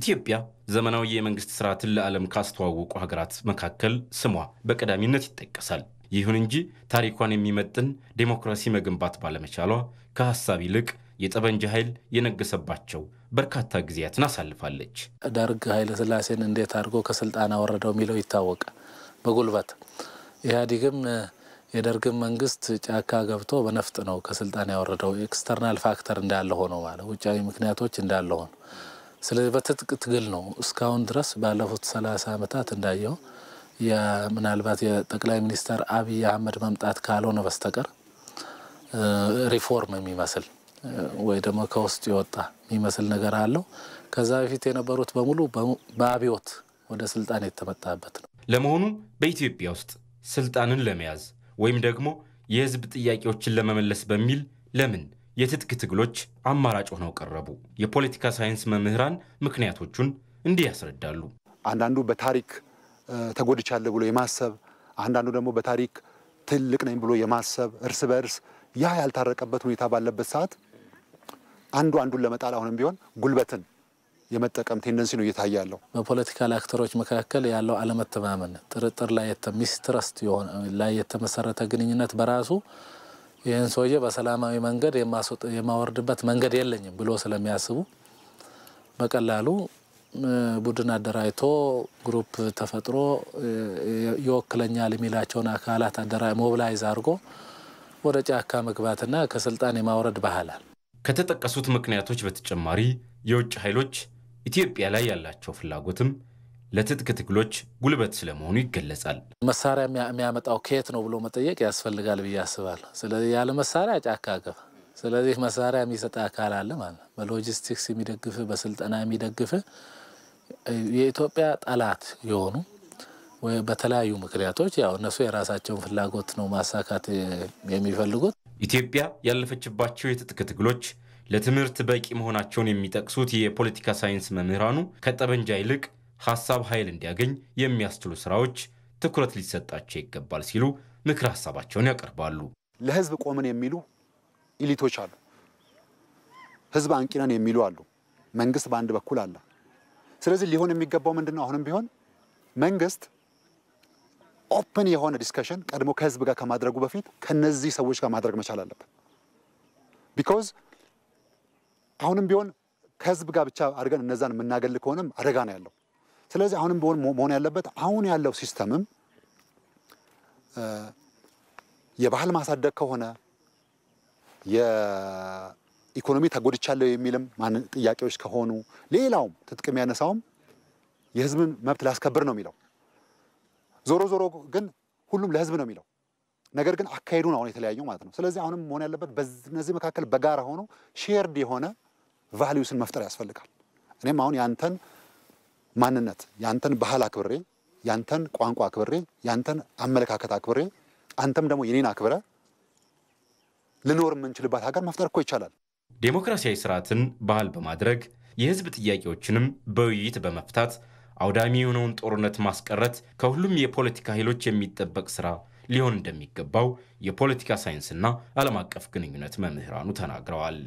ኢትዮጵያ ዘመናዊ የመንግስት ስርዓትን ለዓለም ካስተዋወቁ ሀገራት መካከል ስሟ በቀዳሚነት ይጠቀሳል። ይሁን እንጂ ታሪኳን የሚመጥን ዴሞክራሲ መገንባት ባለመቻሏ ከሀሳብ ይልቅ የጠበንጃ ኃይል የነገሰባቸው በርካታ ጊዜያትን አሳልፋለች። ደርግ ኃይለ ስላሴን እንዴት አድርጎ ከስልጣን አወረደው የሚለው ይታወቃል። በጉልበት ኢህአዴግም የደርግን መንግስት ጫካ ገብቶ በነፍጥ ነው ከስልጣን ያወረደው። ኤክስተርናል ፋክተር እንዳለ ሆኖ ማለት ውጫዊ ምክንያቶች እንዳለ ሆኖ ስለዚህ በትጥቅ ትግል ነው እስካሁን ድረስ ባለፉት ሰላሳ ዓመታት እንዳየው ምናልባት የጠቅላይ ሚኒስትር አብይ አህመድ መምጣት ካልሆነ በስተቀር ሪፎርም የሚመስል ወይ ደግሞ ከውስጥ የወጣ የሚመስል ነገር አለው። ከዛ በፊት የነበሩት በሙሉ በአብዮት ወደ ስልጣን የተመጣበት ነው። ለመሆኑ በኢትዮጵያ ውስጥ ስልጣንን ለመያዝ ወይም ደግሞ የህዝብ ጥያቄዎችን ለመመለስ በሚል ለምን የትጥቅ ትግሎች አማራጭ ሆነው ቀረቡ። የፖለቲካ ሳይንስ መምህራን ምክንያቶቹን እንዲህ ያስረዳሉ። አንዳንዱ በታሪክ ተጎድቻለሁ ብሎ የማሰብ አንዳንዱ ደግሞ በታሪክ ትልቅ ነኝ ብሎ የማሰብ እርስ በእርስ ያ ያልታረቀበት ሁኔታ ባለበት ሰዓት አንዱ አንዱን ለመጣል አሁንም ቢሆን ጉልበትን የመጠቀም ቴንደንሲ ነው እየታየ ያለው። በፖለቲካል አክተሮች መካከል ያለው አለመተማመን፣ ጥርጥር ላይ ሚስትረስት ላይ የተመሰረተ ግንኙነት በራሱ ይህን ሰውዬ በሰላማዊ መንገድ የማወርድበት መንገድ የለኝም ብሎ ስለሚያስቡ በቀላሉ ቡድን አደራጅቶ ግሩፕ ተፈጥሮ ይወክለኛል የሚላቸውን አካላት አደራጅ ሞብላይዝ አድርጎ ወደ ጫካ መግባትና ከስልጣን የማውረድ ባህል አለ። ከተጠቀሱት ምክንያቶች በተጨማሪ የውጭ ኃይሎች ኢትዮጵያ ላይ ያላቸው ፍላጎትም ለትጥቅ ትግሎች ጉልበት ስለመሆኑ ይገለጻል። መሳሪያ የሚያመጣው ከየት ነው ብሎ መጠየቅ ያስፈልጋል ብዬ አስባለሁ። ስለዚህ ያለ መሳሪያ ጫካ ገባ። ስለዚህ መሳሪያ የሚሰጥ አካል አለ ማለት ነው። በሎጂስቲክስ የሚደግፍ በስልጠና የሚደግፍ የኢትዮጵያ ጠላት የሆኑ በተለያዩ ምክንያቶች ያው እነሱ የራሳቸውን ፍላጎት ነው ማሳካት የሚፈልጉት። ኢትዮጵያ ያለፈችባቸው የትጥቅ ትግሎች ለትምህርት በቂ መሆናቸውን የሚጠቅሱት የፖለቲካ ሳይንስ መምህራኑ ከጠበንጃ ይልቅ ሐሳብ ኃይል እንዲያገኝ የሚያስችሉ ስራዎች ትኩረት ሊሰጣቸው ይገባል ሲሉ ምክር ሐሳባቸውን ያቀርባሉ። ለህዝብ ቆምን የሚሉ ኢሊቶች አሉ። ህዝብ አንቂነን የሚሉ አሉ። መንግስት በአንድ በኩል አለ። ስለዚህ ሊሆን የሚገባው ምንድን ነው? አሁንም ቢሆን መንግስት ኦፕን የሆነ ዲስከሽን ቀድሞ ከህዝብ ጋር ከማድረጉ በፊት ከነዚህ ሰዎች ጋር ማድረግ መቻል አለበት። ቢኮዝ አሁንም ቢሆን ከህዝብ ጋር ብቻ አድርገን እነዛን የምናገል ከሆነም አደጋ ነው ያለው። ስለዚህ አሁንም መሆን ያለበት አሁን ያለው ሲስተምም የባህል ማሳደግ ከሆነ የኢኮኖሚ ተጎድቻለሁ የሚልም ጥያቄዎች ከሆኑ ሌላውም ትጥቅ የሚያነሳውም የህዝብን መብት ላስከብር ነው የሚለው። ዞሮ ዞሮ ግን ሁሉም ለህዝብ ነው የሚለው ነገር ግን አካሄዱ ነው አሁን የተለያየው ማለት ነው። ስለዚህ አሁንም መሆን ያለበት በነዚህ መካከል በጋራ ሆኖ ሼርድ የሆነ ቫሊዩስን መፍጠር ያስፈልጋል። እኔም አሁን ያንተን ማንነት ያንተን ባህል አክብሬ ያንተን ቋንቋ አክብሬ ያንተን አመለካከት አክብሬ አንተም ደግሞ የኔን አክብረ ልኖር የምንችልባት ሀገር መፍጠር እኮ ይቻላል። ዴሞክራሲያዊ ስርዓትን ባህል በማድረግ የህዝብ ጥያቄዎችንም በውይይት በመፍታት አውዳሚ የሆነውን ጦርነት ማስቀረት ከሁሉም የፖለቲካ ኃይሎች የሚጠበቅ ስራ ሊሆን እንደሚገባው የፖለቲካ ሳይንስና ዓለም አቀፍ ግንኙነት መምህራኑ ተናግረዋል።